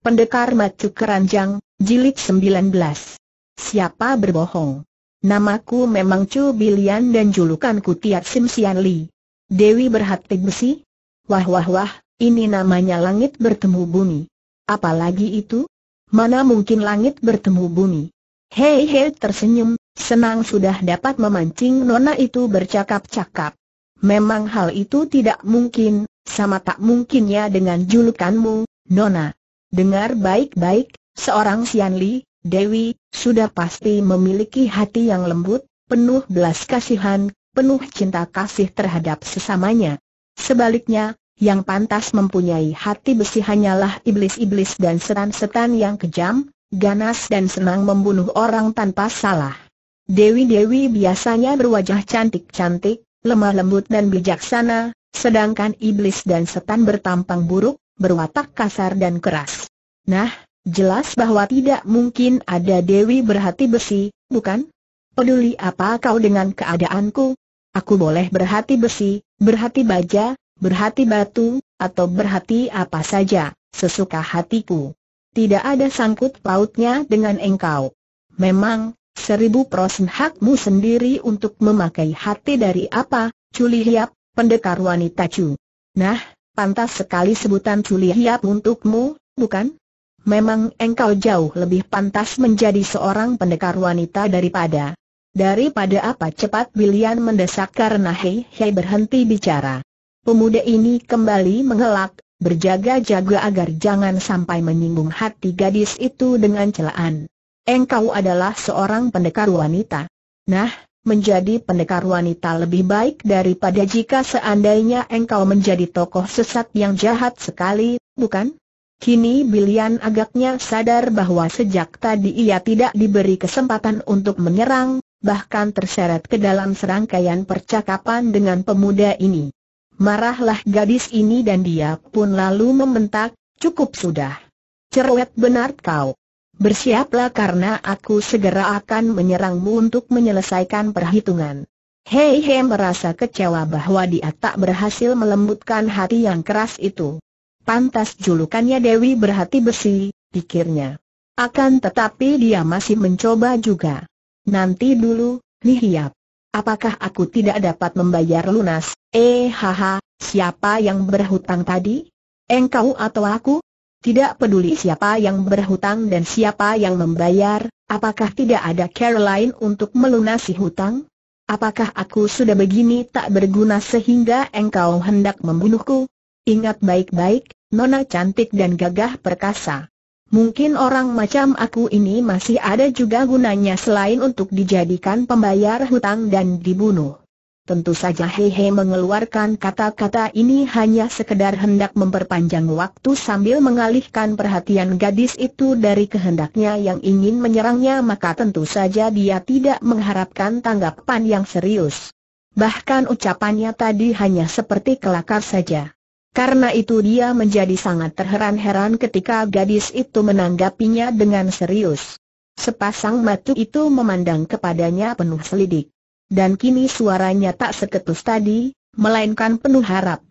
Pendekar Macu Keranjang, Jilid 19 Siapa berbohong? Namaku memang Chu Bilian dan julukanku Tiat Sim Sian Li. Dewi berhati besi? Wah wah wah, ini namanya langit bertemu bumi. Apalagi itu? Mana mungkin langit bertemu bumi? Hei hei tersenyum, senang sudah dapat memancing nona itu bercakap-cakap. Memang hal itu tidak mungkin, sama tak mungkinnya dengan julukanmu, nona. Dengar baik-baik, seorang Sian Li, Dewi, sudah pasti memiliki hati yang lembut, penuh belas kasihan, penuh cinta kasih terhadap sesamanya. Sebaliknya, yang pantas mempunyai hati besi hanyalah iblis-iblis dan setan-setan yang kejam, ganas dan senang membunuh orang tanpa salah. Dewi-dewi biasanya berwajah cantik-cantik, lemah lembut dan bijaksana, sedangkan iblis dan setan bertampang buruk, berwatak kasar dan keras. Nah, jelas bahwa tidak mungkin ada Dewi berhati besi, bukan? Peduli apa kau dengan keadaanku? Aku boleh berhati besi, berhati baja, berhati batu, atau berhati apa saja, sesuka hatiku. Tidak ada sangkut pautnya dengan engkau. Memang, seribu prosen hakmu sendiri untuk memakai hati dari apa, Culi Hiap, pendekar wanita Cu. Nah, Pantas sekali sebutan culi untukmu, bukan? Memang engkau jauh lebih pantas menjadi seorang pendekar wanita daripada Daripada apa cepat Bilian mendesak karena Hei Hei berhenti bicara Pemuda ini kembali mengelak, berjaga-jaga agar jangan sampai menyinggung hati gadis itu dengan celaan Engkau adalah seorang pendekar wanita Nah, menjadi pendekar wanita lebih baik daripada jika seandainya engkau menjadi tokoh sesat yang jahat sekali, bukan? Kini Bilian agaknya sadar bahwa sejak tadi ia tidak diberi kesempatan untuk menyerang, bahkan terseret ke dalam serangkaian percakapan dengan pemuda ini. Marahlah gadis ini dan dia pun lalu membentak, cukup sudah. Cerewet benar kau bersiaplah karena aku segera akan menyerangmu untuk menyelesaikan perhitungan. Hei He merasa kecewa bahwa dia tak berhasil melembutkan hati yang keras itu. Pantas julukannya Dewi berhati besi, pikirnya. Akan tetapi dia masih mencoba juga. Nanti dulu, Lihiap. Apakah aku tidak dapat membayar lunas? Eh haha, siapa yang berhutang tadi? Engkau atau aku? Tidak peduli siapa yang berhutang dan siapa yang membayar, apakah tidak ada Caroline untuk melunasi hutang? Apakah aku sudah begini tak berguna sehingga engkau hendak membunuhku? Ingat baik-baik, nona cantik dan gagah perkasa. Mungkin orang macam aku ini masih ada juga gunanya selain untuk dijadikan pembayar hutang dan dibunuh. Tentu saja Hehe mengeluarkan kata-kata ini hanya sekedar hendak memperpanjang waktu sambil mengalihkan perhatian gadis itu dari kehendaknya yang ingin menyerangnya maka tentu saja dia tidak mengharapkan tanggapan yang serius. Bahkan ucapannya tadi hanya seperti kelakar saja. Karena itu dia menjadi sangat terheran-heran ketika gadis itu menanggapinya dengan serius. Sepasang mata itu memandang kepadanya penuh selidik dan kini suaranya tak seketus tadi, melainkan penuh harap.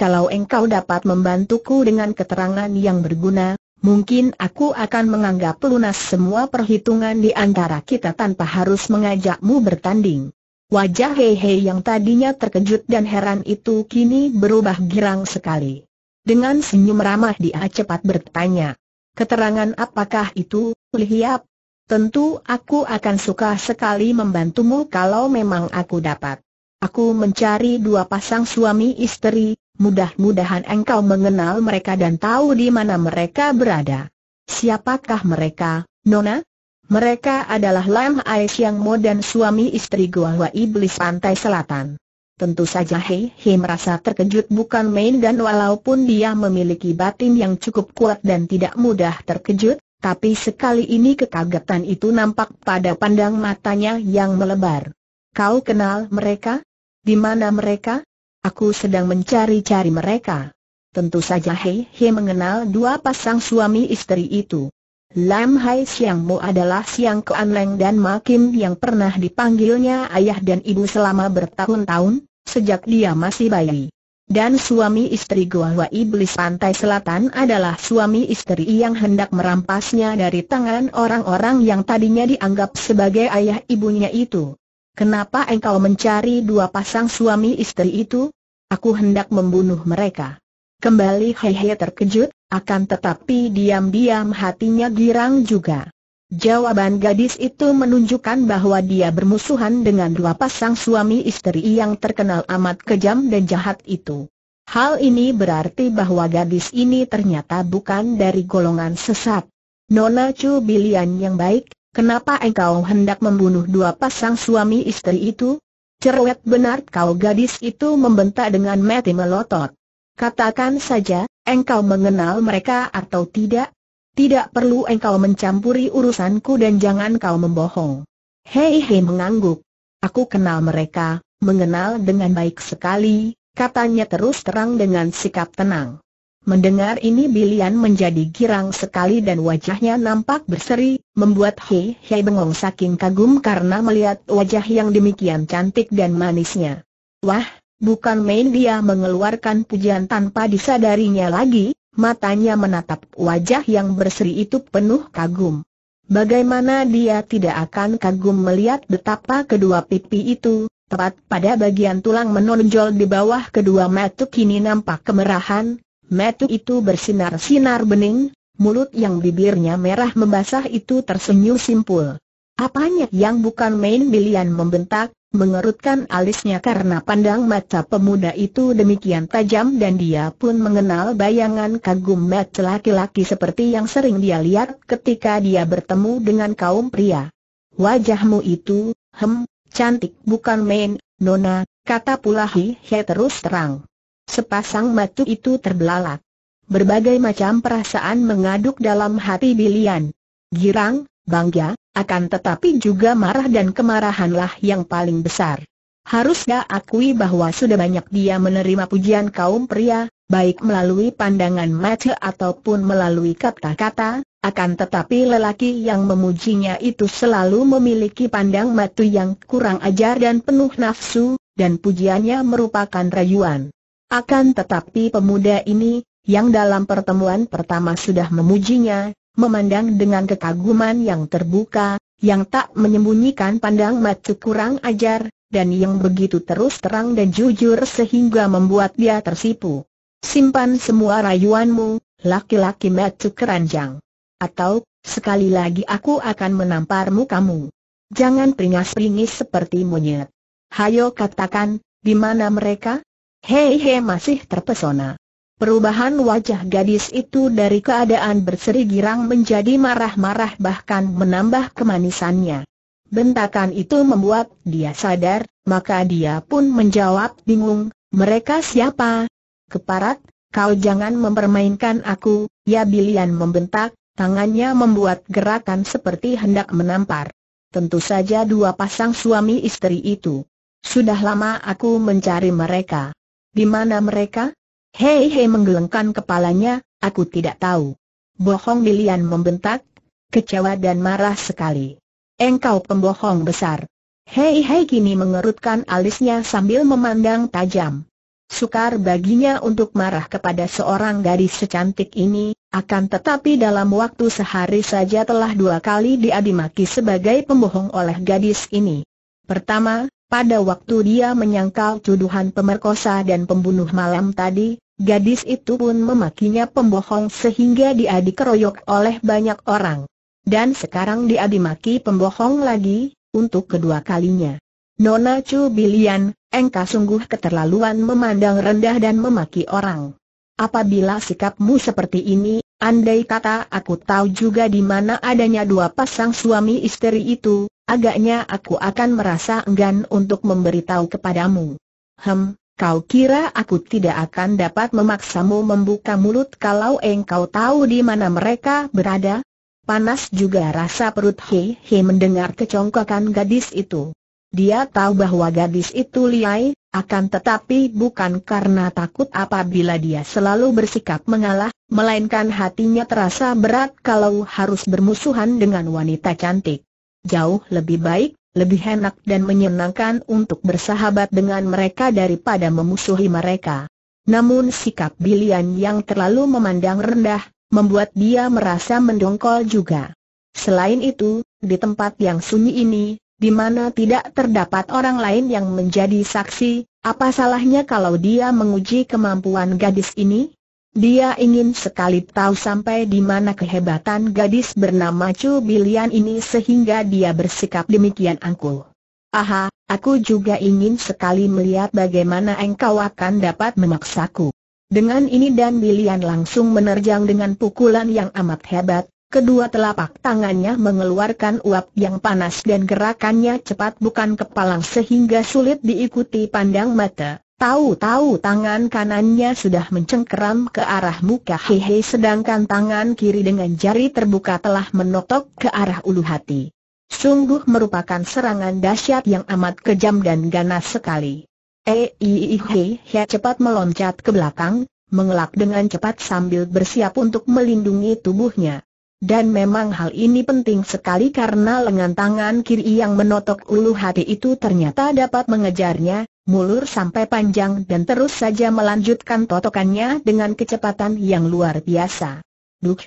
Kalau engkau dapat membantuku dengan keterangan yang berguna, mungkin aku akan menganggap lunas semua perhitungan di antara kita tanpa harus mengajakmu bertanding. Wajah Hehe yang tadinya terkejut dan heran itu kini berubah girang sekali. Dengan senyum ramah dia cepat bertanya. Keterangan apakah itu, Lihiap? Tentu aku akan suka sekali membantumu kalau memang aku dapat. Aku mencari dua pasang suami istri, mudah-mudahan engkau mengenal mereka dan tahu di mana mereka berada. Siapakah mereka, Nona? Mereka adalah Lam Ais yang Mo dan suami istri Gua Iblis Pantai Selatan. Tentu saja Hei Hei merasa terkejut bukan main dan walaupun dia memiliki batin yang cukup kuat dan tidak mudah terkejut, tapi sekali ini kekagetan itu nampak pada pandang matanya yang melebar. Kau kenal mereka? Di mana mereka? Aku sedang mencari-cari mereka. Tentu saja Hei Hei mengenal dua pasang suami istri itu. Lam Hai Siang Mo adalah Siang Kuan Leng dan Ma Kim yang pernah dipanggilnya ayah dan ibu selama bertahun-tahun, sejak dia masih bayi. Dan suami istri Goa Iblis Pantai Selatan adalah suami istri yang hendak merampasnya dari tangan orang-orang yang tadinya dianggap sebagai ayah ibunya itu. Kenapa engkau mencari dua pasang suami istri itu? Aku hendak membunuh mereka. Kembali Hehe terkejut, akan tetapi diam-diam hatinya girang juga. Jawaban gadis itu menunjukkan bahwa dia bermusuhan dengan dua pasang suami istri yang terkenal amat kejam dan jahat itu. Hal ini berarti bahwa gadis ini ternyata bukan dari golongan sesat. Nona Chu Bilian yang baik, kenapa engkau hendak membunuh dua pasang suami istri itu? Cerewet benar kau gadis itu membentak dengan mati melotot. Katakan saja, engkau mengenal mereka atau tidak? Tidak perlu engkau mencampuri urusanku dan jangan kau membohong. Hei Hei mengangguk. Aku kenal mereka, mengenal dengan baik sekali, katanya terus terang dengan sikap tenang. Mendengar ini Bilian menjadi girang sekali dan wajahnya nampak berseri, membuat Hei Hei bengong saking kagum karena melihat wajah yang demikian cantik dan manisnya. Wah, bukan main dia mengeluarkan pujian tanpa disadarinya lagi, matanya menatap wajah yang berseri itu penuh kagum. Bagaimana dia tidak akan kagum melihat betapa kedua pipi itu, tepat pada bagian tulang menonjol di bawah kedua metu kini nampak kemerahan, metu itu bersinar-sinar bening, mulut yang bibirnya merah membasah itu tersenyum simpul. Apanya yang bukan main bilian membentak, mengerutkan alisnya karena pandang mata pemuda itu demikian tajam dan dia pun mengenal bayangan kagum mata laki-laki seperti yang sering dia lihat ketika dia bertemu dengan kaum pria. Wajahmu itu, hem, cantik bukan main, nona, kata pula Hi He terus terang. Sepasang mata itu terbelalak. Berbagai macam perasaan mengaduk dalam hati Bilian. Girang, bangga, akan tetapi juga marah dan kemarahanlah yang paling besar. Harusnya akui bahwa sudah banyak dia menerima pujian kaum pria, baik melalui pandangan mata ataupun melalui kata-kata, akan tetapi lelaki yang memujinya itu selalu memiliki pandang mata yang kurang ajar dan penuh nafsu, dan pujiannya merupakan rayuan. Akan tetapi pemuda ini, yang dalam pertemuan pertama sudah memujinya, memandang dengan kekaguman yang terbuka, yang tak menyembunyikan pandang macu kurang ajar, dan yang begitu terus terang dan jujur sehingga membuat dia tersipu. Simpan semua rayuanmu, laki-laki macu keranjang. Atau, sekali lagi aku akan menamparmu kamu. Jangan peringas-peringis seperti monyet. Hayo katakan, di mana mereka? Hei hei masih terpesona. Perubahan wajah gadis itu dari keadaan berseri girang menjadi marah-marah bahkan menambah kemanisannya. Bentakan itu membuat dia sadar, maka dia pun menjawab bingung, mereka siapa? Keparat, kau jangan mempermainkan aku, ya Bilian membentak, tangannya membuat gerakan seperti hendak menampar. Tentu saja dua pasang suami istri itu. Sudah lama aku mencari mereka. Di mana mereka? Hei hei menggelengkan kepalanya, aku tidak tahu. Bohong Lilian membentak, kecewa dan marah sekali. Engkau pembohong besar. Hei hei kini mengerutkan alisnya sambil memandang tajam. Sukar baginya untuk marah kepada seorang gadis secantik ini, akan tetapi dalam waktu sehari saja telah dua kali dia sebagai pembohong oleh gadis ini. Pertama, pada waktu dia menyangkal tuduhan pemerkosa dan pembunuh malam tadi, Gadis itu pun memakinya pembohong sehingga dia dikeroyok oleh banyak orang. Dan sekarang dia dimaki pembohong lagi, untuk kedua kalinya. Nona Chu Bilian, engkau sungguh keterlaluan memandang rendah dan memaki orang. Apabila sikapmu seperti ini, andai kata aku tahu juga di mana adanya dua pasang suami istri itu, agaknya aku akan merasa enggan untuk memberitahu kepadamu. Hem, Kau kira aku tidak akan dapat memaksamu membuka mulut kalau engkau tahu di mana mereka berada? Panas juga rasa perut He-He mendengar kecongkakan gadis itu. Dia tahu bahwa gadis itu liai, akan tetapi bukan karena takut apabila dia selalu bersikap mengalah, melainkan hatinya terasa berat kalau harus bermusuhan dengan wanita cantik. Jauh lebih baik lebih enak dan menyenangkan untuk bersahabat dengan mereka daripada memusuhi mereka. Namun sikap Bilian yang terlalu memandang rendah, membuat dia merasa mendongkol juga. Selain itu, di tempat yang sunyi ini, di mana tidak terdapat orang lain yang menjadi saksi, apa salahnya kalau dia menguji kemampuan gadis ini? Dia ingin sekali tahu sampai di mana kehebatan gadis bernama Chu Bilian ini sehingga dia bersikap demikian angkuh. Aha, aku juga ingin sekali melihat bagaimana engkau akan dapat memaksaku. Dengan ini dan Bilian langsung menerjang dengan pukulan yang amat hebat, kedua telapak tangannya mengeluarkan uap yang panas dan gerakannya cepat bukan kepalang sehingga sulit diikuti pandang mata. Tahu-tahu tangan kanannya sudah mencengkeram ke arah muka Hehe sedangkan tangan kiri dengan jari terbuka telah menotok ke arah ulu hati. Sungguh merupakan serangan dahsyat yang amat kejam dan ganas sekali. Eihehe cepat meloncat ke belakang, mengelak dengan cepat sambil bersiap untuk melindungi tubuhnya. Dan memang hal ini penting sekali karena lengan tangan kiri yang menotok ulu hati itu ternyata dapat mengejarnya, mulur sampai panjang dan terus saja melanjutkan totokannya dengan kecepatan yang luar biasa. Duk!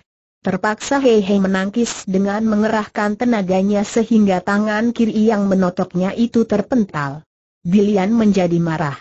Terpaksa Hehe menangkis dengan mengerahkan tenaganya sehingga tangan kiri yang menotoknya itu terpental. Bilian menjadi marah.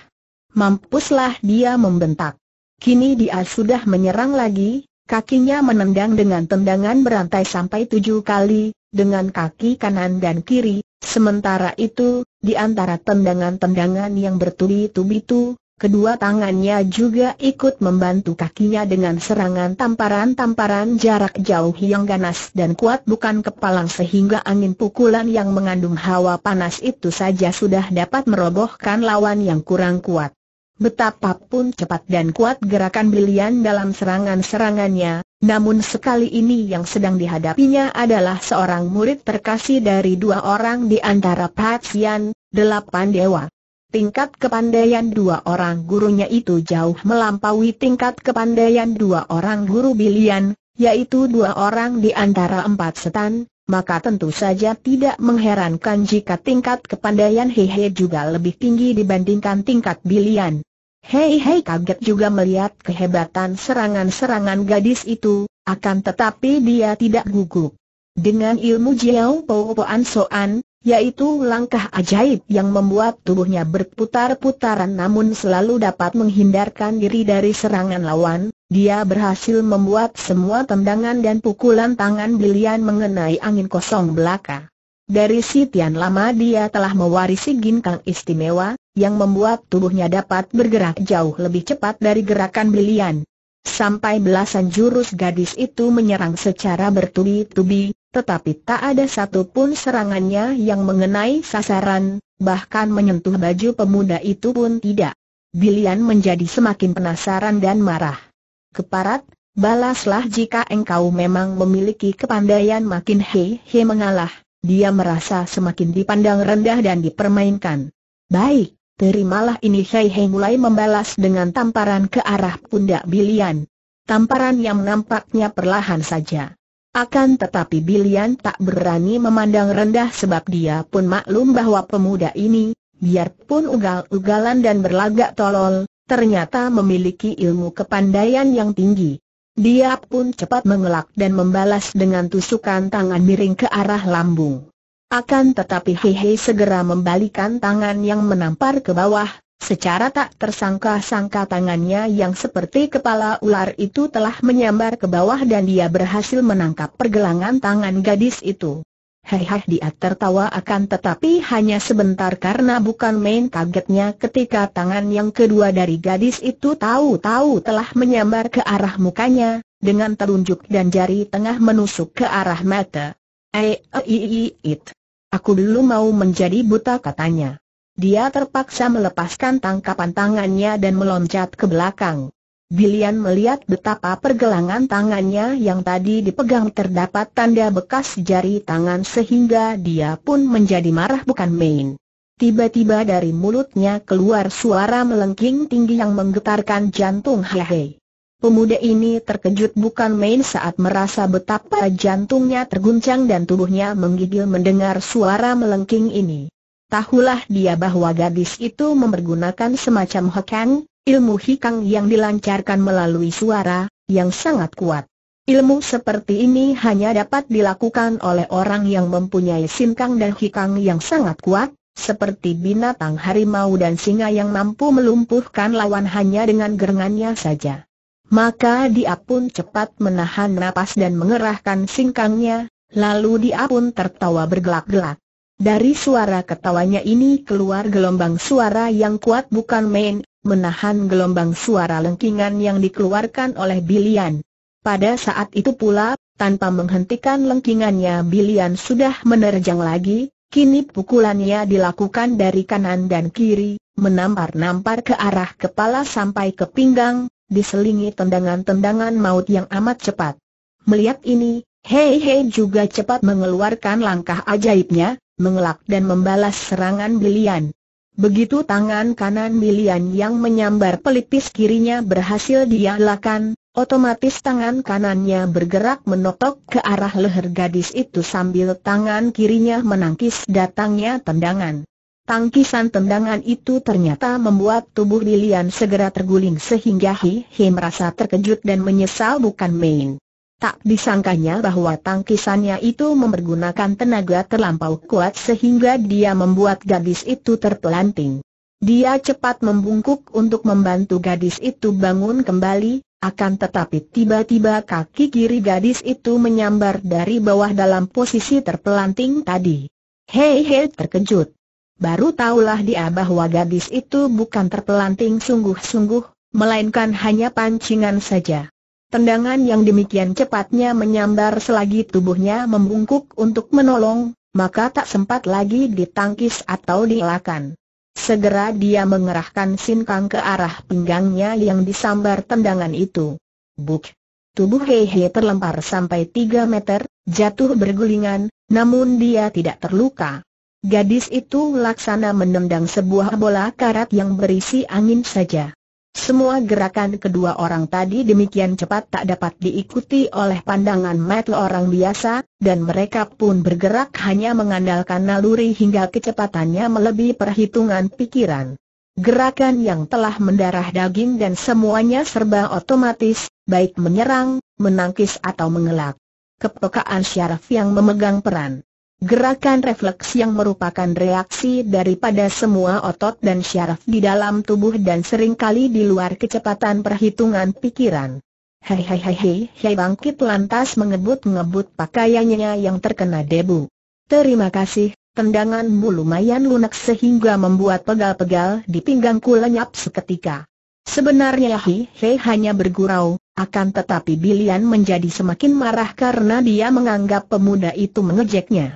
Mampuslah dia membentak. Kini dia sudah menyerang lagi, kakinya menendang dengan tendangan berantai sampai tujuh kali, dengan kaki kanan dan kiri, sementara itu, di antara tendangan-tendangan yang bertubi-tubi itu, kedua tangannya juga ikut membantu kakinya dengan serangan tamparan-tamparan jarak jauh yang ganas dan kuat bukan kepalang sehingga angin pukulan yang mengandung hawa panas itu saja sudah dapat merobohkan lawan yang kurang kuat. Betapapun cepat dan kuat gerakan bilian dalam serangan-serangannya, namun sekali ini yang sedang dihadapinya adalah seorang murid terkasih dari dua orang di antara Patsian, delapan dewa. Tingkat kepandaian dua orang gurunya itu jauh melampaui tingkat kepandaian dua orang guru bilian, yaitu dua orang di antara empat setan, maka tentu saja tidak mengherankan jika tingkat kepandaian Hehe juga lebih tinggi dibandingkan tingkat bilian. Hei hei kaget juga melihat kehebatan serangan-serangan gadis itu, akan tetapi dia tidak gugup. Dengan ilmu Jiao Po Poan Soan, yaitu langkah ajaib yang membuat tubuhnya berputar-putaran namun selalu dapat menghindarkan diri dari serangan lawan, dia berhasil membuat semua tendangan dan pukulan tangan Bilian mengenai angin kosong belaka. Dari si Tian Lama dia telah mewarisi ginkang istimewa, yang membuat tubuhnya dapat bergerak jauh lebih cepat dari gerakan Bilian. Sampai belasan jurus gadis itu menyerang secara bertubi-tubi, tetapi tak ada satupun serangannya yang mengenai sasaran, bahkan menyentuh baju pemuda itu pun tidak. Bilian menjadi semakin penasaran dan marah. Keparat, balaslah jika engkau memang memiliki kepandaian makin he-he mengalah, dia merasa semakin dipandang rendah dan dipermainkan. Baik, terimalah ini Hei Hei mulai membalas dengan tamparan ke arah pundak Bilian. Tamparan yang nampaknya perlahan saja. Akan tetapi Bilian tak berani memandang rendah sebab dia pun maklum bahwa pemuda ini, biarpun ugal-ugalan dan berlagak tolol, ternyata memiliki ilmu kepandaian yang tinggi. Dia pun cepat mengelak dan membalas dengan tusukan tangan miring ke arah lambung. Akan tetapi Hehe segera membalikan tangan yang menampar ke bawah, secara tak tersangka-sangka tangannya yang seperti kepala ular itu telah menyambar ke bawah dan dia berhasil menangkap pergelangan tangan gadis itu. Hehe dia tertawa akan tetapi hanya sebentar karena bukan main kagetnya ketika tangan yang kedua dari gadis itu tahu-tahu telah menyambar ke arah mukanya, dengan telunjuk dan jari tengah menusuk ke arah mata. eh, eh, eh, eh it. Aku belum mau menjadi buta katanya. Dia terpaksa melepaskan tangkapan tangannya dan meloncat ke belakang. Bilian melihat betapa pergelangan tangannya yang tadi dipegang terdapat tanda bekas jari tangan sehingga dia pun menjadi marah bukan main. Tiba-tiba dari mulutnya keluar suara melengking tinggi yang menggetarkan jantung Hehehe. Pemuda ini terkejut bukan main saat merasa betapa jantungnya terguncang dan tubuhnya menggigil mendengar suara melengking ini. Tahulah dia bahwa gadis itu mempergunakan semacam hekang, ilmu hikang yang dilancarkan melalui suara, yang sangat kuat. Ilmu seperti ini hanya dapat dilakukan oleh orang yang mempunyai sinkang dan hikang yang sangat kuat, seperti binatang harimau dan singa yang mampu melumpuhkan lawan hanya dengan gerangannya saja. Maka dia pun cepat menahan napas dan mengerahkan singkangnya, lalu dia pun tertawa bergelak-gelak. Dari suara ketawanya ini keluar gelombang suara yang kuat bukan main, menahan gelombang suara lengkingan yang dikeluarkan oleh Bilian. Pada saat itu pula, tanpa menghentikan lengkingannya Bilian sudah menerjang lagi, kini pukulannya dilakukan dari kanan dan kiri, menampar-nampar ke arah kepala sampai ke pinggang, diselingi tendangan-tendangan maut yang amat cepat. Melihat ini, Hei Hei juga cepat mengeluarkan langkah ajaibnya, mengelak dan membalas serangan Bilian. Begitu tangan kanan Milian yang menyambar pelipis kirinya berhasil dialakan, otomatis tangan kanannya bergerak menotok ke arah leher gadis itu sambil tangan kirinya menangkis datangnya tendangan. Tangkisan tendangan itu ternyata membuat tubuh Lilian segera terguling sehingga Hi Hi merasa terkejut dan menyesal bukan main. Tak disangkanya bahwa tangkisannya itu mempergunakan tenaga terlampau kuat sehingga dia membuat gadis itu terpelanting. Dia cepat membungkuk untuk membantu gadis itu bangun kembali, akan tetapi tiba-tiba kaki kiri gadis itu menyambar dari bawah dalam posisi terpelanting tadi. Hei hei terkejut. Baru tahulah dia bahwa gadis itu bukan terpelanting sungguh-sungguh, melainkan hanya pancingan saja. Tendangan yang demikian cepatnya menyambar selagi tubuhnya membungkuk untuk menolong, maka tak sempat lagi ditangkis atau dielakkan. Segera dia mengerahkan sinkang ke arah pinggangnya yang disambar tendangan itu. Buk! Tubuh Hehe terlempar sampai 3 meter, jatuh bergulingan, namun dia tidak terluka. Gadis itu laksana menendang sebuah bola karat yang berisi angin saja. Semua gerakan kedua orang tadi demikian cepat tak dapat diikuti oleh pandangan mata orang biasa, dan mereka pun bergerak hanya mengandalkan naluri hingga kecepatannya melebihi perhitungan pikiran. Gerakan yang telah mendarah daging dan semuanya serba otomatis, baik menyerang, menangkis atau mengelak. Kepekaan syaraf yang memegang peran Gerakan refleks yang merupakan reaksi daripada semua otot dan syaraf di dalam tubuh dan seringkali di luar kecepatan perhitungan pikiran. Hei hei hei hei, hei bangkit lantas mengebut-ngebut pakaiannya yang terkena debu. Terima kasih, tendanganmu lumayan lunak sehingga membuat pegal-pegal di pinggangku lenyap seketika. Sebenarnya hei hei hanya bergurau, akan tetapi Bilian menjadi semakin marah karena dia menganggap pemuda itu mengejeknya.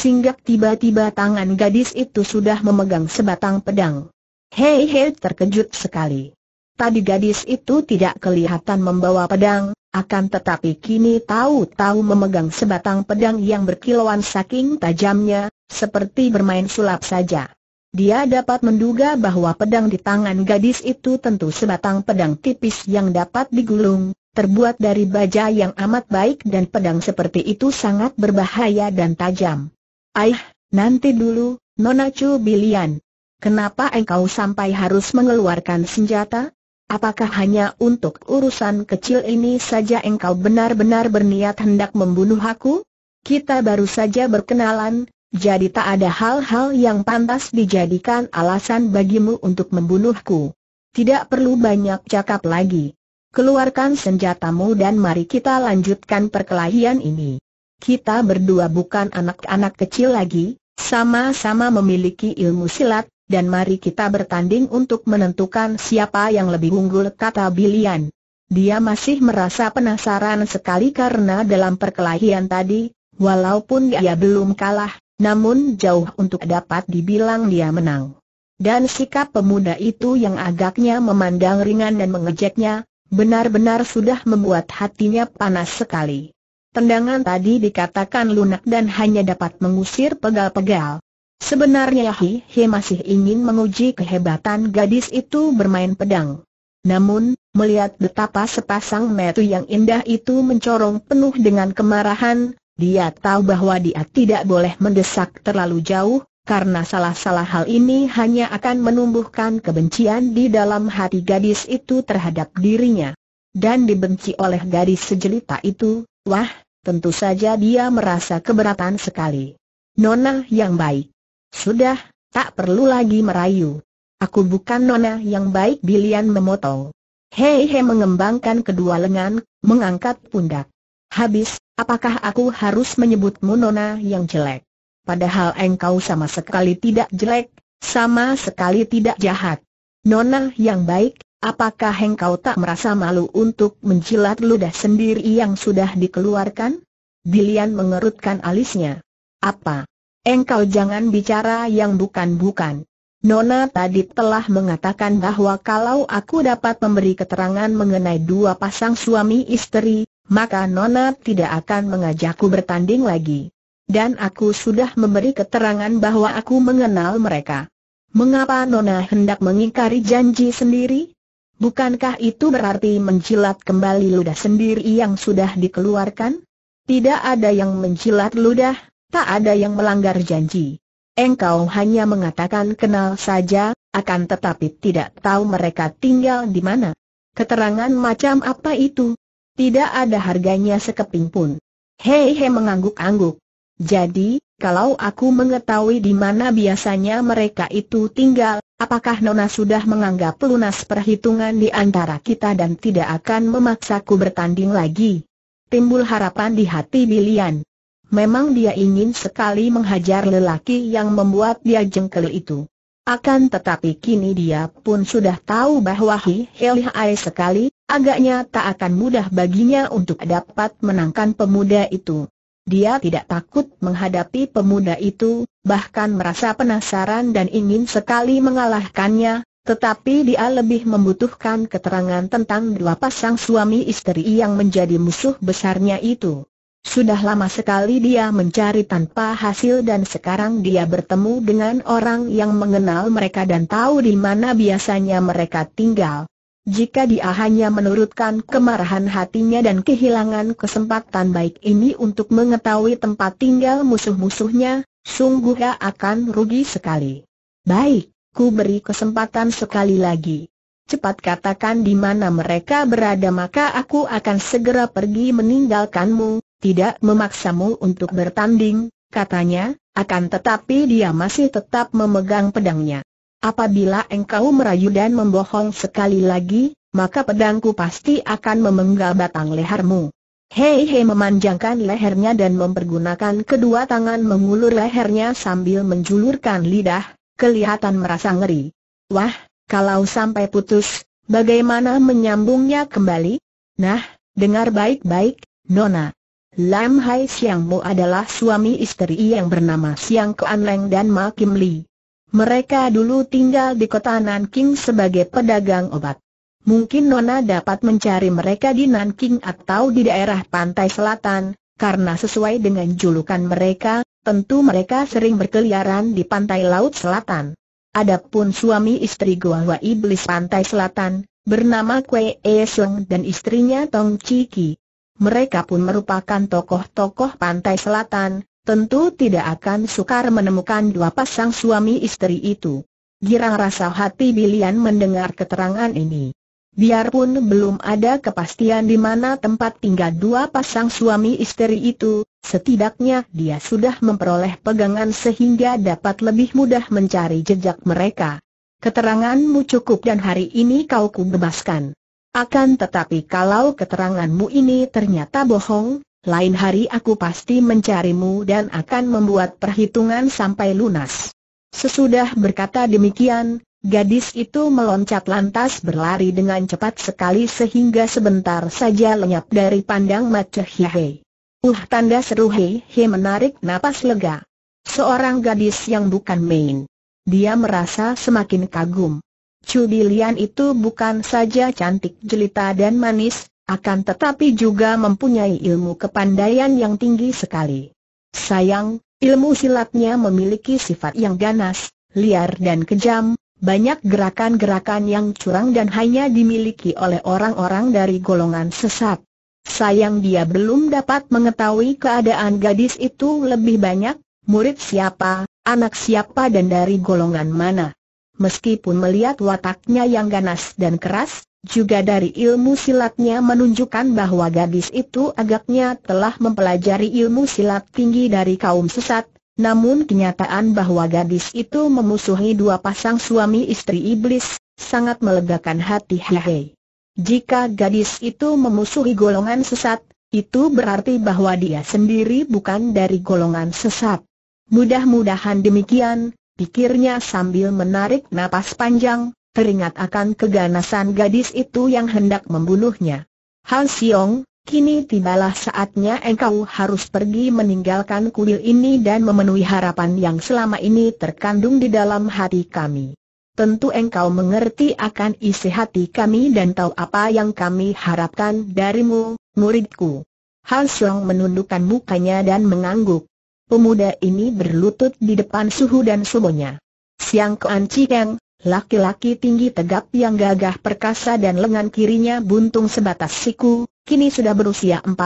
Singgah tiba-tiba tangan gadis itu sudah memegang sebatang pedang. Hei hei terkejut sekali. Tadi gadis itu tidak kelihatan membawa pedang, akan tetapi kini tahu-tahu memegang sebatang pedang yang berkilauan saking tajamnya, seperti bermain sulap saja. Dia dapat menduga bahwa pedang di tangan gadis itu tentu sebatang pedang tipis yang dapat digulung, terbuat dari baja yang amat baik dan pedang seperti itu sangat berbahaya dan tajam. Aih, nanti dulu, Nona Chu Bilian. Kenapa engkau sampai harus mengeluarkan senjata? Apakah hanya untuk urusan kecil ini saja engkau benar-benar berniat hendak membunuh aku? Kita baru saja berkenalan, jadi tak ada hal-hal yang pantas dijadikan alasan bagimu untuk membunuhku. Tidak perlu banyak cakap lagi. Keluarkan senjatamu dan mari kita lanjutkan perkelahian ini kita berdua bukan anak-anak kecil lagi, sama-sama memiliki ilmu silat, dan mari kita bertanding untuk menentukan siapa yang lebih unggul kata Bilian. Dia masih merasa penasaran sekali karena dalam perkelahian tadi, walaupun dia belum kalah, namun jauh untuk dapat dibilang dia menang. Dan sikap pemuda itu yang agaknya memandang ringan dan mengejeknya, benar-benar sudah membuat hatinya panas sekali. Tendangan tadi dikatakan lunak dan hanya dapat mengusir pegal-pegal. Sebenarnya Hi masih ingin menguji kehebatan gadis itu bermain pedang. Namun, melihat betapa sepasang metu yang indah itu mencorong penuh dengan kemarahan, dia tahu bahwa dia tidak boleh mendesak terlalu jauh, karena salah-salah hal ini hanya akan menumbuhkan kebencian di dalam hati gadis itu terhadap dirinya. Dan dibenci oleh gadis sejelita itu, Wah, tentu saja dia merasa keberatan sekali. Nona yang baik. Sudah, tak perlu lagi merayu. Aku bukan nona yang baik Bilian memotong. hei, mengembangkan kedua lengan, mengangkat pundak. Habis, apakah aku harus menyebutmu nona yang jelek? Padahal engkau sama sekali tidak jelek, sama sekali tidak jahat. Nona yang baik, Apakah engkau tak merasa malu untuk menjilat ludah sendiri yang sudah dikeluarkan? Bilian mengerutkan alisnya. Apa? Engkau jangan bicara yang bukan-bukan. Nona tadi telah mengatakan bahwa kalau aku dapat memberi keterangan mengenai dua pasang suami istri, maka Nona tidak akan mengajakku bertanding lagi. Dan aku sudah memberi keterangan bahwa aku mengenal mereka. Mengapa Nona hendak mengingkari janji sendiri? Bukankah itu berarti menjilat kembali ludah sendiri yang sudah dikeluarkan? Tidak ada yang menjilat ludah, tak ada yang melanggar janji. Engkau hanya mengatakan kenal saja, akan tetapi tidak tahu mereka tinggal di mana. Keterangan macam apa itu? Tidak ada harganya sekeping pun. Hei hei mengangguk-angguk. Jadi, kalau aku mengetahui di mana biasanya mereka itu tinggal, apakah Nona sudah menganggap lunas perhitungan di antara kita dan tidak akan memaksaku bertanding lagi? Timbul harapan di hati Bilian. Memang dia ingin sekali menghajar lelaki yang membuat dia jengkel itu. Akan tetapi kini dia pun sudah tahu bahwa Hi hai sekali, agaknya tak akan mudah baginya untuk dapat menangkan pemuda itu. Dia tidak takut menghadapi pemuda itu, bahkan merasa penasaran dan ingin sekali mengalahkannya, tetapi dia lebih membutuhkan keterangan tentang dua pasang suami istri yang menjadi musuh besarnya itu. Sudah lama sekali dia mencari tanpa hasil dan sekarang dia bertemu dengan orang yang mengenal mereka dan tahu di mana biasanya mereka tinggal. Jika dia hanya menurutkan kemarahan hatinya dan kehilangan kesempatan baik ini untuk mengetahui tempat tinggal musuh-musuhnya, sungguh akan rugi sekali. Baik, ku beri kesempatan sekali lagi. Cepat katakan di mana mereka berada maka aku akan segera pergi meninggalkanmu, tidak memaksamu untuk bertanding, katanya, akan tetapi dia masih tetap memegang pedangnya. Apabila engkau merayu dan membohong sekali lagi, maka pedangku pasti akan memenggal batang lehermu. Hei Hei memanjangkan lehernya dan mempergunakan kedua tangan mengulur lehernya sambil menjulurkan lidah, kelihatan merasa ngeri. Wah, kalau sampai putus, bagaimana menyambungnya kembali? Nah, dengar baik-baik, Nona. Lam Hai Siang Mu adalah suami istri yang bernama Siang Kuan Leng dan Ma Kim Lee. Mereka dulu tinggal di kota Nanking sebagai pedagang obat. Mungkin Nona dapat mencari mereka di Nanking atau di daerah pantai selatan, karena sesuai dengan julukan mereka, tentu mereka sering berkeliaran di pantai laut selatan. Adapun suami istri hua Iblis Pantai Selatan, bernama Kwe E Sung dan istrinya Tong Chiki. Mereka pun merupakan tokoh-tokoh Pantai Selatan, tentu tidak akan sukar menemukan dua pasang suami istri itu. Girang rasa hati Bilian mendengar keterangan ini. Biarpun belum ada kepastian di mana tempat tinggal dua pasang suami istri itu, setidaknya dia sudah memperoleh pegangan sehingga dapat lebih mudah mencari jejak mereka. Keteranganmu cukup dan hari ini kau kubebaskan. Akan tetapi kalau keteranganmu ini ternyata bohong, lain hari aku pasti mencarimu dan akan membuat perhitungan sampai lunas. Sesudah berkata demikian, gadis itu meloncat lantas berlari dengan cepat sekali sehingga sebentar saja lenyap dari pandang mata Hihe. Uh tanda seru Hihe menarik napas lega. Seorang gadis yang bukan main. Dia merasa semakin kagum. Cudi itu bukan saja cantik jelita dan manis, akan tetapi juga mempunyai ilmu kepandaian yang tinggi sekali. Sayang, ilmu silatnya memiliki sifat yang ganas, liar dan kejam, banyak gerakan-gerakan yang curang dan hanya dimiliki oleh orang-orang dari golongan sesat. Sayang dia belum dapat mengetahui keadaan gadis itu lebih banyak, murid siapa, anak siapa dan dari golongan mana. Meskipun melihat wataknya yang ganas dan keras, juga dari ilmu silatnya menunjukkan bahwa gadis itu agaknya telah mempelajari ilmu silat tinggi dari kaum sesat, namun kenyataan bahwa gadis itu memusuhi dua pasang suami istri iblis, sangat melegakan hati Hehe. Jika gadis itu memusuhi golongan sesat, itu berarti bahwa dia sendiri bukan dari golongan sesat. Mudah-mudahan demikian, pikirnya sambil menarik napas panjang, teringat akan keganasan gadis itu yang hendak membunuhnya. Han Siong, kini tibalah saatnya engkau harus pergi meninggalkan kuil ini dan memenuhi harapan yang selama ini terkandung di dalam hati kami. Tentu engkau mengerti akan isi hati kami dan tahu apa yang kami harapkan darimu, muridku. Han Siong menundukkan mukanya dan mengangguk. Pemuda ini berlutut di depan suhu dan sumonya. Siang Kuan yang. Laki-laki tinggi tegap yang gagah perkasa dan lengan kirinya buntung sebatas siku, kini sudah berusia 40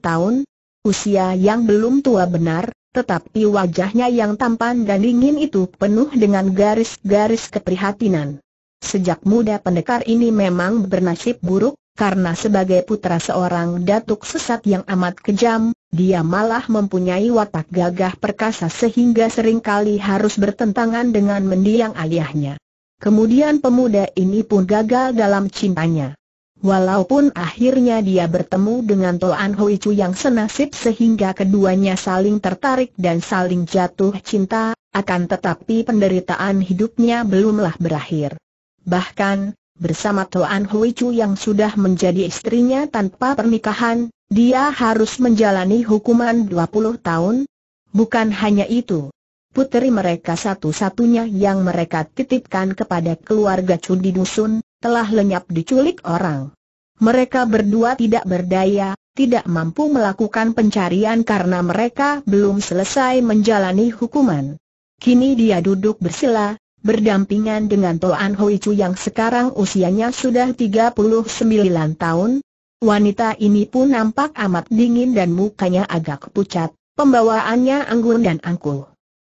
tahun, usia yang belum tua benar, tetapi wajahnya yang tampan dan dingin itu penuh dengan garis-garis keprihatinan. Sejak muda pendekar ini memang bernasib buruk, karena sebagai putra seorang datuk sesat yang amat kejam, dia malah mempunyai watak gagah perkasa sehingga seringkali harus bertentangan dengan mendiang ayahnya. Kemudian pemuda ini pun gagal dalam cintanya. Walaupun akhirnya dia bertemu dengan Toan Hui Chu yang senasib sehingga keduanya saling tertarik dan saling jatuh cinta, akan tetapi penderitaan hidupnya belumlah berakhir. Bahkan, bersama Toan Hui Chu yang sudah menjadi istrinya tanpa pernikahan, dia harus menjalani hukuman 20 tahun. Bukan hanya itu, puteri mereka satu-satunya yang mereka titipkan kepada keluarga Cudi dusun, telah lenyap diculik orang. Mereka berdua tidak berdaya, tidak mampu melakukan pencarian karena mereka belum selesai menjalani hukuman. Kini dia duduk bersila, berdampingan dengan Toan Hoi Chu yang sekarang usianya sudah 39 tahun. Wanita ini pun nampak amat dingin dan mukanya agak pucat, pembawaannya anggun dan angkuh.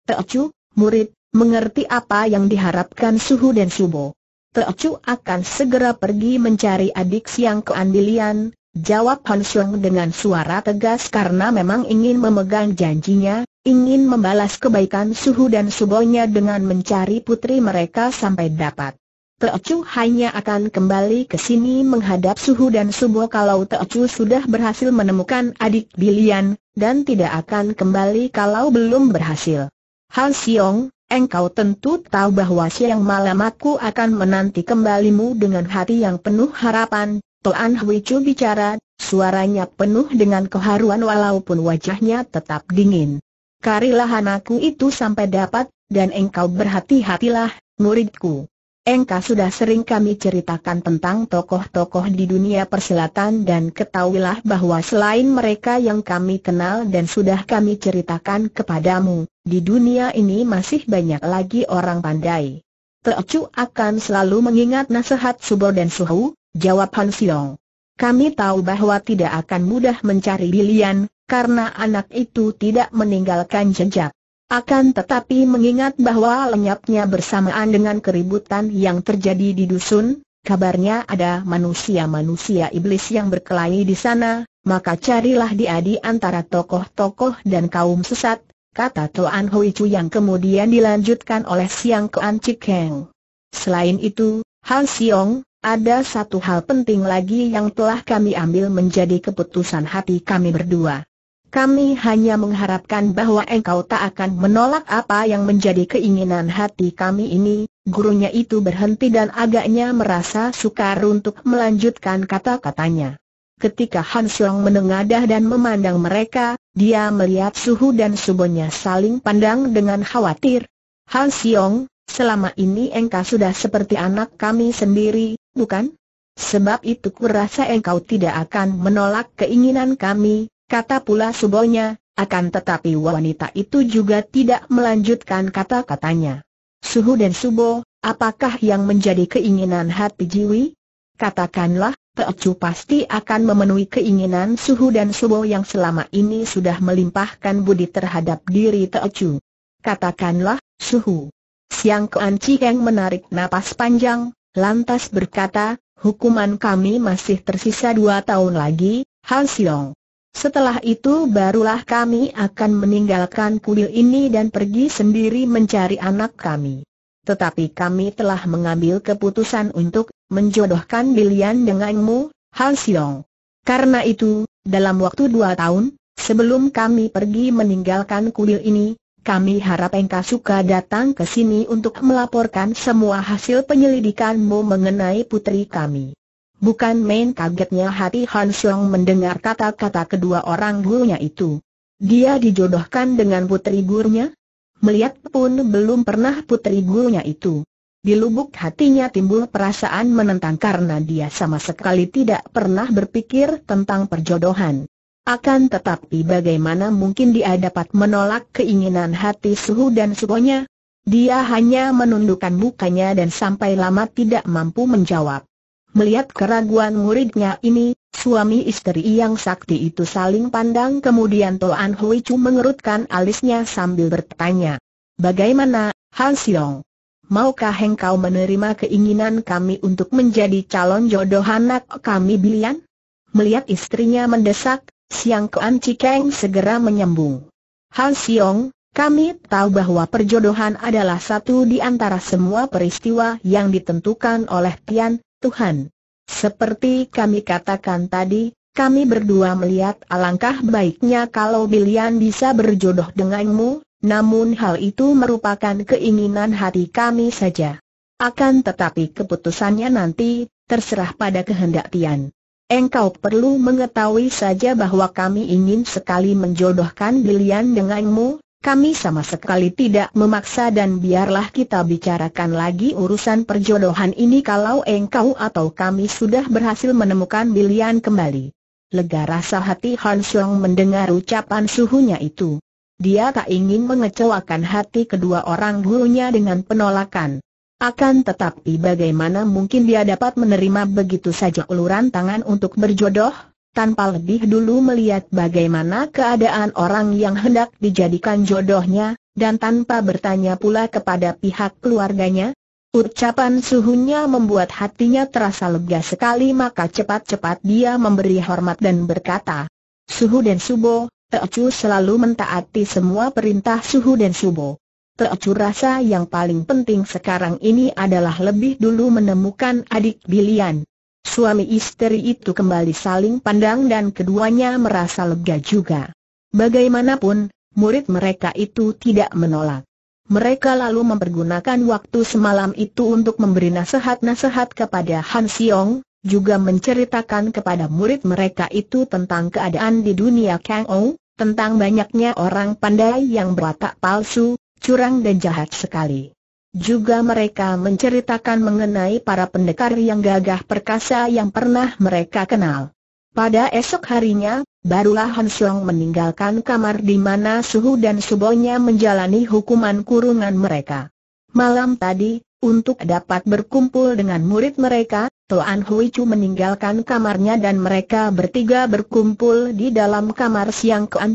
Teocu, murid, mengerti apa yang diharapkan Suhu dan Subo. Teocu akan segera pergi mencari adik siang keandilian, jawab Han Sung dengan suara tegas karena memang ingin memegang janjinya, ingin membalas kebaikan Suhu dan Subonya dengan mencari putri mereka sampai dapat. Teocu hanya akan kembali ke sini menghadap Suhu dan Subo kalau Teocu sudah berhasil menemukan adik Bilian, dan tidak akan kembali kalau belum berhasil. Han Siong, engkau tentu tahu bahwa siang malam aku akan menanti kembalimu dengan hati yang penuh harapan. Toan Hui Chu bicara, suaranya penuh dengan keharuan walaupun wajahnya tetap dingin. Karilah anakku itu sampai dapat, dan engkau berhati-hatilah, muridku. Engkau sudah sering kami ceritakan tentang tokoh-tokoh di dunia perselatan dan ketahuilah bahwa selain mereka yang kami kenal dan sudah kami ceritakan kepadamu, di dunia ini masih banyak lagi orang pandai. Teocu akan selalu mengingat nasihat Subo dan Suhu, jawab Han Siong. Kami tahu bahwa tidak akan mudah mencari bilian, karena anak itu tidak meninggalkan jejak. Akan tetapi mengingat bahwa lenyapnya bersamaan dengan keributan yang terjadi di dusun, kabarnya ada manusia-manusia iblis yang berkelahi di sana, maka carilah dia di antara tokoh-tokoh dan kaum sesat, kata Tuan Hui Chu yang kemudian dilanjutkan oleh Siang Kuan Chik Heng. Selain itu, Han Siong, ada satu hal penting lagi yang telah kami ambil menjadi keputusan hati kami berdua. Kami hanya mengharapkan bahwa engkau tak akan menolak apa yang menjadi keinginan hati kami ini. Gurunya itu berhenti dan agaknya merasa sukar untuk melanjutkan kata-katanya. Ketika Han Xiong menengadah dan memandang mereka, dia melihat Suhu dan Subonya saling pandang dengan khawatir. Han Xiong, selama ini engkau sudah seperti anak kami sendiri, bukan? Sebab itu kurasa engkau tidak akan menolak keinginan kami, Kata pula subonya, akan tetapi wanita itu juga tidak melanjutkan kata-katanya. Suhu dan Subo, apakah yang menjadi keinginan hati Jiwi? Katakanlah, Teocu pasti akan memenuhi keinginan Suhu dan Subo yang selama ini sudah melimpahkan budi terhadap diri Teocu. Katakanlah, Suhu. Siang Kuan Cikeng menarik napas panjang, lantas berkata, hukuman kami masih tersisa dua tahun lagi, Hal Siong. Setelah itu barulah kami akan meninggalkan kuil ini dan pergi sendiri mencari anak kami. Tetapi kami telah mengambil keputusan untuk menjodohkan Lilian denganmu, Han Xiong. Karena itu, dalam waktu dua tahun, sebelum kami pergi meninggalkan kuil ini, kami harap engkau suka datang ke sini untuk melaporkan semua hasil penyelidikanmu mengenai putri kami. Bukan main kagetnya hati Han Xiong mendengar kata-kata kedua orang gurunya itu. Dia dijodohkan dengan putri gurunya? Melihat pun belum pernah putri gurunya itu. Di lubuk hatinya timbul perasaan menentang karena dia sama sekali tidak pernah berpikir tentang perjodohan. Akan tetapi bagaimana mungkin dia dapat menolak keinginan hati suhu dan suhunya? Dia hanya menundukkan mukanya dan sampai lama tidak mampu menjawab. Melihat keraguan muridnya ini, suami istri yang sakti itu saling pandang kemudian Toan Hui Chu mengerutkan alisnya sambil bertanya. Bagaimana, Han Siong? Maukah engkau menerima keinginan kami untuk menjadi calon jodoh anak kami Bilian? Melihat istrinya mendesak, Siang Kuan Cikeng segera menyambung. Han Siong, kami tahu bahwa perjodohan adalah satu di antara semua peristiwa yang ditentukan oleh Tian Tuhan. Seperti kami katakan tadi, kami berdua melihat alangkah baiknya kalau Bilian bisa berjodoh denganmu, namun hal itu merupakan keinginan hati kami saja. Akan tetapi keputusannya nanti, terserah pada kehendak Tian. Engkau perlu mengetahui saja bahwa kami ingin sekali menjodohkan Bilian denganmu, kami sama sekali tidak memaksa dan biarlah kita bicarakan lagi urusan perjodohan ini kalau engkau atau kami sudah berhasil menemukan Bilian kembali. Lega rasa hati Han Xiong mendengar ucapan suhunya itu. Dia tak ingin mengecewakan hati kedua orang gurunya dengan penolakan. Akan tetapi bagaimana mungkin dia dapat menerima begitu saja uluran tangan untuk berjodoh? tanpa lebih dulu melihat bagaimana keadaan orang yang hendak dijadikan jodohnya, dan tanpa bertanya pula kepada pihak keluarganya. Ucapan suhunya membuat hatinya terasa lega sekali maka cepat-cepat dia memberi hormat dan berkata, Suhu dan Subo, Teocu selalu mentaati semua perintah Suhu dan Subo. Teocu rasa yang paling penting sekarang ini adalah lebih dulu menemukan adik Bilian. Suami istri itu kembali saling pandang dan keduanya merasa lega juga. Bagaimanapun, murid mereka itu tidak menolak. Mereka lalu mempergunakan waktu semalam itu untuk memberi nasihat-nasihat kepada Han Siong, juga menceritakan kepada murid mereka itu tentang keadaan di dunia Kang Ou, tentang banyaknya orang pandai yang berwatak palsu, curang dan jahat sekali. Juga mereka menceritakan mengenai para pendekar yang gagah perkasa yang pernah mereka kenal. Pada esok harinya, barulah Han meninggalkan kamar di mana Suhu dan Subonya menjalani hukuman kurungan mereka. Malam tadi, untuk dapat berkumpul dengan murid mereka, Tuan Hui Chu meninggalkan kamarnya dan mereka bertiga berkumpul di dalam kamar Siang Kuan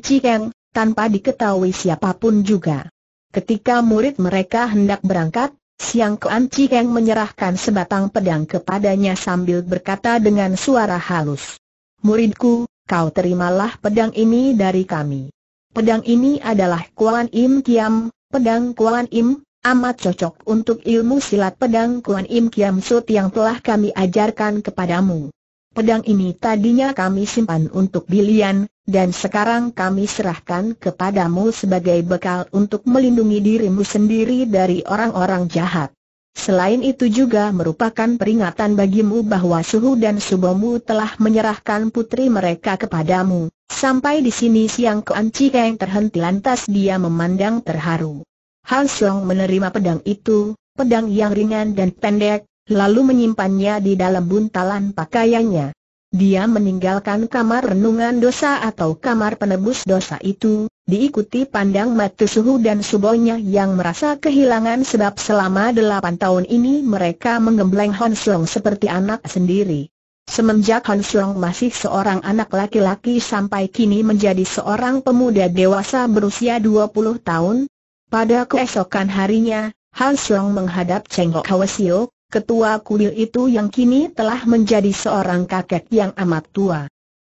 tanpa diketahui siapapun juga. Ketika murid mereka hendak berangkat, Siang Kuan Chiheng menyerahkan sebatang pedang kepadanya sambil berkata dengan suara halus. Muridku, kau terimalah pedang ini dari kami. Pedang ini adalah Kuan Im Kiam, pedang Kuan Im, amat cocok untuk ilmu silat pedang Kuan Im Kiam Sut yang telah kami ajarkan kepadamu. Pedang ini tadinya kami simpan untuk bilian, dan sekarang kami serahkan kepadamu sebagai bekal untuk melindungi dirimu sendiri dari orang-orang jahat. Selain itu juga merupakan peringatan bagimu bahwa Suhu dan Subomu telah menyerahkan putri mereka kepadamu. Sampai di sini siang Kuan yang terhenti lantas dia memandang terharu. Han Xiong menerima pedang itu, pedang yang ringan dan pendek, lalu menyimpannya di dalam buntalan pakaiannya. Dia meninggalkan kamar renungan dosa atau kamar penebus dosa itu, diikuti pandang mata suhu dan subonya yang merasa kehilangan sebab selama delapan tahun ini mereka menggembleng Hon seperti anak sendiri. Semenjak Hon masih seorang anak laki-laki sampai kini menjadi seorang pemuda dewasa berusia 20 tahun, pada keesokan harinya, Hon menghadap Cheng Ho Kawasio, ketua kuil itu yang kini telah menjadi seorang kakek yang amat tua.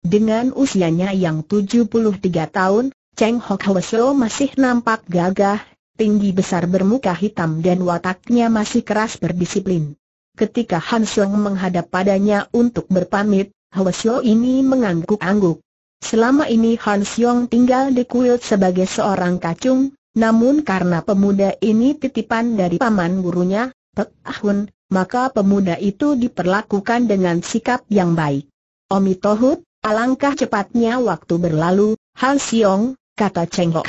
Dengan usianya yang 73 tahun, Cheng Hok Hweseo masih nampak gagah, tinggi besar bermuka hitam dan wataknya masih keras berdisiplin. Ketika Han Song menghadap padanya untuk berpamit, Hweseo ini mengangguk-angguk. Selama ini Han Sung tinggal di kuil sebagai seorang kacung, namun karena pemuda ini titipan dari paman gurunya, Pek Ahun, maka pemuda itu diperlakukan dengan sikap yang baik. Omi Tohut, alangkah cepatnya waktu berlalu, Han Siong, kata Cheng Ho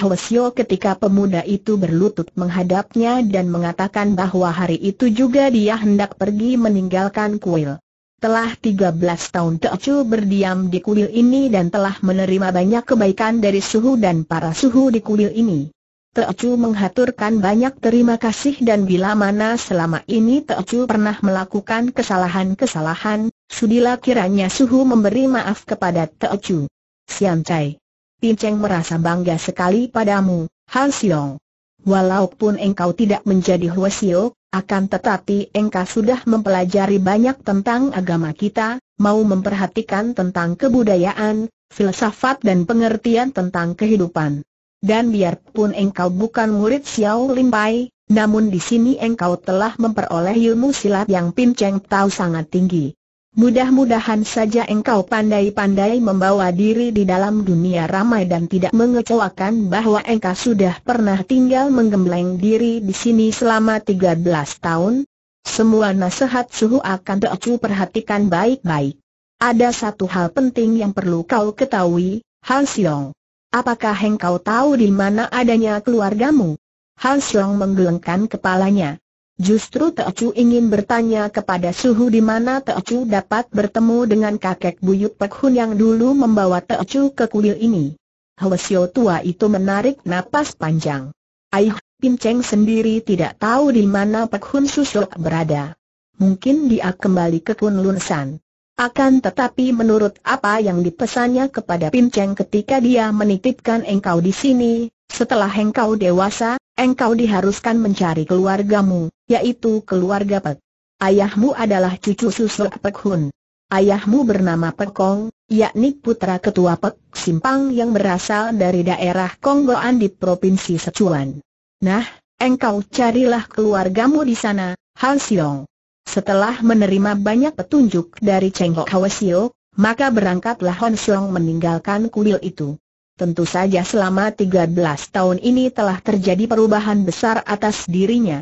ketika pemuda itu berlutut menghadapnya dan mengatakan bahwa hari itu juga dia hendak pergi meninggalkan kuil. Telah 13 tahun Chu berdiam di kuil ini dan telah menerima banyak kebaikan dari suhu dan para suhu di kuil ini. Teocu menghaturkan banyak terima kasih dan bila mana selama ini Teocu pernah melakukan kesalahan-kesalahan, sudilah kiranya Suhu memberi maaf kepada Teocu. Siam Chai. Pinceng merasa bangga sekali padamu, Han Xiong. Walaupun engkau tidak menjadi Huasio, akan tetapi engkau sudah mempelajari banyak tentang agama kita, mau memperhatikan tentang kebudayaan, filsafat dan pengertian tentang kehidupan. Dan biarpun engkau bukan murid Xiao Lim namun di sini engkau telah memperoleh ilmu silat yang Pin Cheng tahu sangat tinggi. Mudah-mudahan saja engkau pandai-pandai membawa diri di dalam dunia ramai dan tidak mengecewakan bahwa engkau sudah pernah tinggal menggembleng diri di sini selama 13 tahun. Semua nasihat suhu akan Teocu perhatikan baik-baik. Ada satu hal penting yang perlu kau ketahui, Han Siong. Apakah engkau tahu di mana adanya keluargamu? Han Xiong menggelengkan kepalanya. Justru Teocu ingin bertanya kepada Suhu di mana Teocu dapat bertemu dengan kakek buyut Pek Hun yang dulu membawa Teocu ke kuil ini. Hwasyo tua itu menarik napas panjang. Aih, Pinceng sendiri tidak tahu di mana Pek Hun Susok berada. Mungkin dia kembali ke San. Akan tetapi menurut apa yang dipesannya kepada Pinceng ketika dia menitipkan engkau di sini, setelah engkau dewasa, engkau diharuskan mencari keluargamu, yaitu keluarga Pek. Ayahmu adalah cucu susu Pek Hun. Ayahmu bernama Kong, yakni putra ketua Pek Simpang yang berasal dari daerah Konggoan di Provinsi Sichuan. Nah, engkau carilah keluargamu di sana, Hal Siong. Setelah menerima banyak petunjuk dari Cheng Ho Hwasio, maka berangkatlah Hon Xiong meninggalkan kuil itu. Tentu saja selama 13 tahun ini telah terjadi perubahan besar atas dirinya.